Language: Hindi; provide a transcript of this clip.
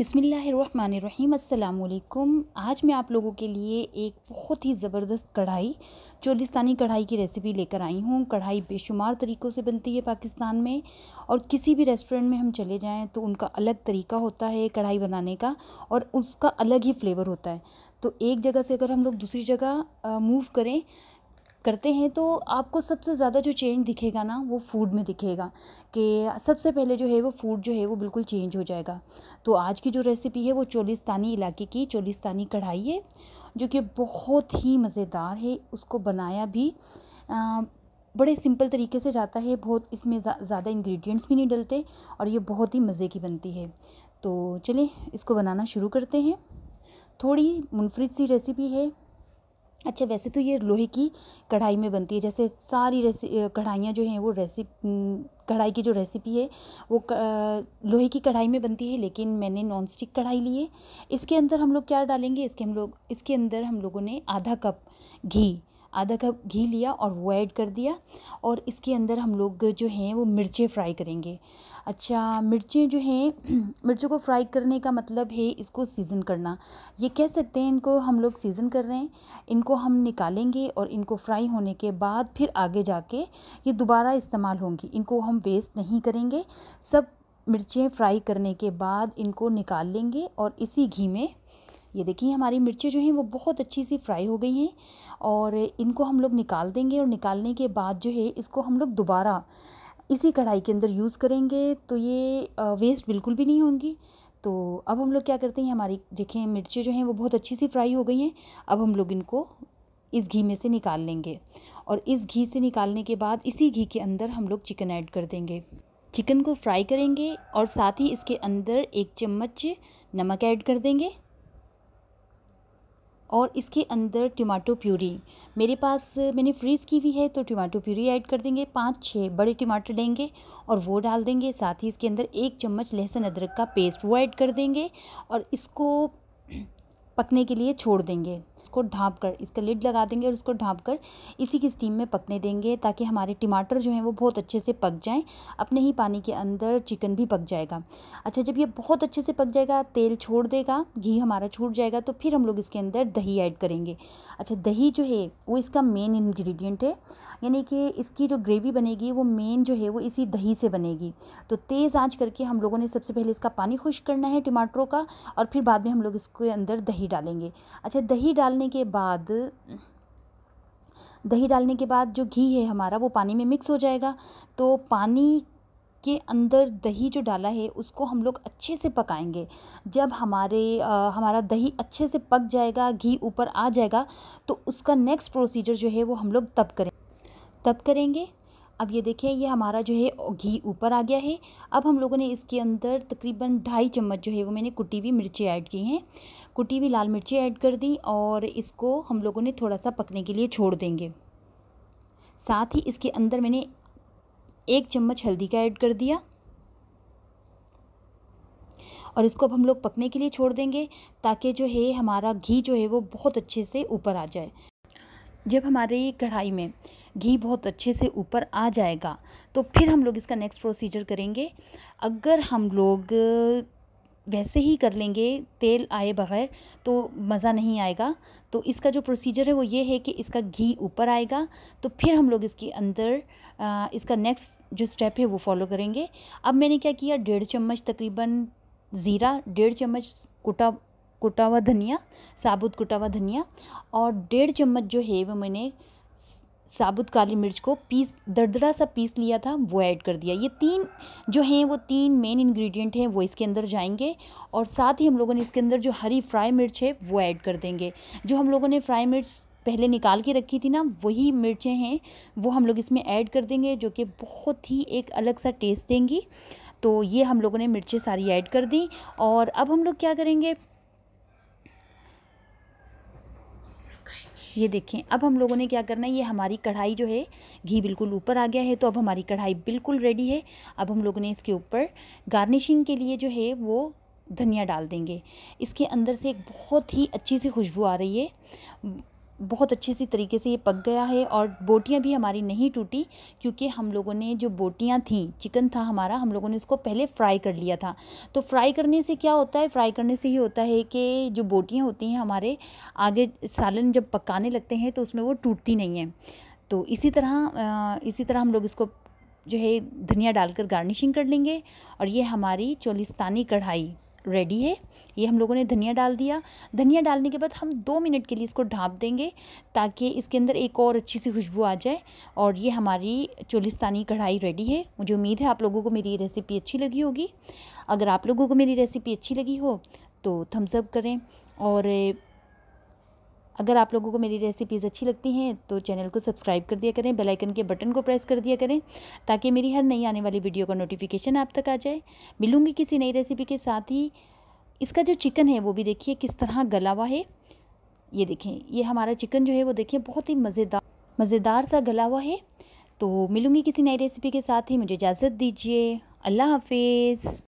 बिसमीम् अल्लाम आज मैं आप लोगों के लिए एक बहुत ही ज़बरदस्त कढ़ाई चोलिस्तानी कढ़ाई की रेसिपी लेकर आई हूँ कढ़ाई बेशुमार तरीक़ों से बनती है पाकिस्तान में और किसी भी रेस्टोरेंट में हम चले जाएं तो उनका अलग तरीका होता है कढ़ाई बनाने का और उसका अलग ही फ्लेवर होता है तो एक जगह से अगर हम लोग दूसरी जगह मूव करें करते हैं तो आपको सबसे ज़्यादा जो चेंज दिखेगा ना वो फूड में दिखेगा कि सबसे पहले जो है वो फूड जो है वो बिल्कुल चेंज हो जाएगा तो आज की जो रेसिपी है वो चोलिस्तानी इलाके की चोलिस्तानी कढ़ाई है जो कि बहुत ही मज़ेदार है उसको बनाया भी आ, बड़े सिंपल तरीके से जाता है बहुत इसमें ज़्यादा इंग्रेडिएंट्स भी नहीं डलते और ये बहुत ही मज़े की बनती है तो चलिए इसको बनाना शुरू करते हैं थोड़ी मुनफरद सी रेसिपी है अच्छा वैसे तो ये लोहे की कढ़ाई में बनती है जैसे सारी रेसि कढ़ाइयाँ जो हैं वो रेसिप कढ़ाई की जो रेसिपी है वो लोहे की कढ़ाई में बनती है लेकिन मैंने नॉन स्टिक कढ़ाई ली है इसके अंदर हम लोग क्या डालेंगे इसके हम लोग इसके अंदर हम लोगों ने आधा कप घी आधा कप घी लिया और वो ऐड कर दिया और इसके अंदर हम लोग जो हैं वो मिर्चें फ्राई करेंगे अच्छा मिर्चें जो हैं मिर्चों को फ्राई करने का मतलब है इसको सीज़न करना ये कह सकते हैं इनको हम लोग सीज़न कर रहे हैं इनको हम निकालेंगे और इनको फ्राई होने के बाद फिर आगे जाके ये दोबारा इस्तेमाल होंगी इनको हम वेस्ट नहीं करेंगे सब मिर्चें फ्राई करने के बाद इनको निकाल लेंगे और इसी घी में ये देखिए हमारी मिर्चें जो हैं वो बहुत अच्छी सी फ्राई हो गई हैं और इनको हम लोग निकाल देंगे और निकालने के बाद जो है इसको हम लोग दोबारा इसी कढ़ाई के अंदर यूज़ करेंगे तो ये वेस्ट बिल्कुल भी नहीं होंगी तो अब हम लोग क्या करते हैं हमारी देखें मिर्चें जो हैं वो बहुत अच्छी सी फ्राई हो गई हैं अब हम लोग इनको इस घी में से निकाल लेंगे और इस घी से निकालने के बाद इसी घी के अंदर हम लोग चिकन ऐड कर देंगे चिकन को फ्राई करेंगे और साथ ही इसके अंदर एक चम्मच नमक ऐड कर देंगे और इसके अंदर टमाटो प्यूरी मेरे पास मैंने फ्रीज़ की हुई है तो टमाटो प्यूरी ऐड कर देंगे पाँच छः बड़े टमाटर लेंगे और वो डाल देंगे साथ ही इसके अंदर एक चम्मच लहसुन अदरक का पेस्ट वो ऐड कर देंगे और इसको पकने के लिए छोड़ देंगे इसको ढाँप कर इसका लिड लगा देंगे और इसको ढाँप कर इसी की स्टीम में पकने देंगे ताकि हमारे टमाटर जो हैं वो बहुत अच्छे से पक जाएं अपने ही पानी के अंदर चिकन भी पक जाएगा अच्छा जब ये बहुत अच्छे से पक जाएगा तेल छोड़ देगा घी हमारा छूट जाएगा तो फिर हम लोग इसके अंदर दही ऐड करेंगे अच्छा दही जो है वो इसका मेन इन्ग्रीडियंट है यानी कि इसकी जो ग्रेवी बनेगी वो मेन जो है वो इसी दही से बनेगी तो तेज़ आँच करके हम लोगों ने सबसे पहले इसका पानी खुश करना है टमाटरों का और फिर बाद में हम लोग इसके अंदर दही दही डालेंगे अच्छा दही डालने के बाद दही डालने के बाद जो घी है हमारा वो पानी में मिक्स हो जाएगा तो पानी के अंदर दही जो डाला है उसको हम लोग अच्छे से पकाएंगे जब हमारे आ, हमारा दही अच्छे से पक जाएगा घी ऊपर आ जाएगा तो उसका नेक्स्ट प्रोसीजर जो है वो हम लोग तब करें तब करेंगे अब ये देखिए ये हमारा जो है घी ऊपर आ गया है अब हम लोगों ने इसके अंदर तकरीबन ढाई चम्मच जो है वो मैंने कुटी हुई मिर्ची ऐड की हैं कुटी हुई लाल मिर्ची ऐड कर दी और इसको हम लोगों ने थोड़ा सा पकने के लिए छोड़ देंगे साथ ही इसके अंदर मैंने एक चम्मच हल्दी का ऐड कर दिया और इसको अब हम लोग पकने के लिए छोड़ देंगे ताकि जो है हमारा घी जो है वो बहुत अच्छे से ऊपर आ जाए जब हमारे कढ़ाई में घी बहुत अच्छे से ऊपर आ जाएगा तो फिर हम लोग इसका नेक्स्ट प्रोसीजर करेंगे अगर हम लोग वैसे ही कर लेंगे तेल आए बगैर तो मज़ा नहीं आएगा तो इसका जो प्रोसीजर है वो ये है कि इसका घी ऊपर आएगा तो फिर हम लोग इसके अंदर इसका नेक्स्ट जो स्टेप है वो फॉलो करेंगे अब मैंने क्या किया डेढ़ चम्मच तकरीबन ज़ीरा डेढ़ चम्मच कुटा कुटा हुआ धनिया साबुत कुटा हुआ धनिया और डेढ़ चम्मच जो है वो मैंने साबुत काली मिर्च को पीस दरदरा सा पीस लिया था वो ऐड कर दिया ये तीन जो हैं वो तीन मेन इंग्रेडिएंट हैं वो इसके अंदर जाएंगे और साथ ही हम लोगों ने इसके अंदर जो हरी फ्राई मिर्च है वो ऐड कर देंगे जो हम लोगों ने फ्राई मिर्च पहले निकाल के रखी थी ना वही मिर्चें हैं वो हम लोग इसमें ऐड कर देंगे जो कि बहुत ही एक अलग सा टेस्ट देंगी तो ये हम लोगों ने मिर्चें सारी ऐड कर दी और अब हम लोग क्या करेंगे ये देखें अब हम लोगों ने क्या करना है ये हमारी कढ़ाई जो है घी बिल्कुल ऊपर आ गया है तो अब हमारी कढ़ाई बिल्कुल रेडी है अब हम लोगों ने इसके ऊपर गार्निशिंग के लिए जो है वो धनिया डाल देंगे इसके अंदर से एक बहुत ही अच्छी सी खुशबू आ रही है बहुत अच्छे सी तरीके से ये पक गया है और बोटियाँ भी हमारी नहीं टूटी क्योंकि हम लोगों ने जो बोटियाँ थीं चिकन था हमारा हम लोगों ने उसको पहले फ्राई कर लिया था तो फ्राई करने से क्या होता है फ्राई करने से ये होता है कि जो बोटियाँ होती हैं हमारे आगे सालन जब पकाने लगते हैं तो उसमें वो टूटती नहीं है तो इसी तरह इसी तरह हम लोग इसको जो है धनिया डालकर गार्निशिंग कर लेंगे और ये हमारी चोलिस्तानी कढ़ाई रेडी है ये हम लोगों ने धनिया डाल दिया धनिया डालने के बाद हम दो मिनट के लिए इसको ढाँप देंगे ताकि इसके अंदर एक और अच्छी सी खुशबू आ जाए और ये हमारी चोलिस्तानी कढ़ाई रेडी है मुझे उम्मीद है आप लोगों को मेरी रेसिपी अच्छी लगी होगी अगर आप लोगों को मेरी रेसिपी अच्छी लगी हो तो थम्सअप करें और अगर आप लोगों को मेरी रेसिपीज़ अच्छी लगती हैं तो चैनल को सब्सक्राइब कर दिया करें बेल आइकन के बटन को प्रेस कर दिया करें ताकि मेरी हर नई आने वाली वीडियो का नोटिफिकेशन आप तक आ जाए मिलूँगी किसी नई रेसिपी के साथ ही इसका जो चिकन है वो भी देखिए किस तरह गला हुआ है ये देखें ये हमारा चिकन जो है वो देखिए बहुत ही मज़ेदार मज़ेदार सा गला हुआ है तो मिलूँगी किसी नई रेसिपी के साथ ही मुझे इजाज़त दीजिए अल्लाह हाफिज़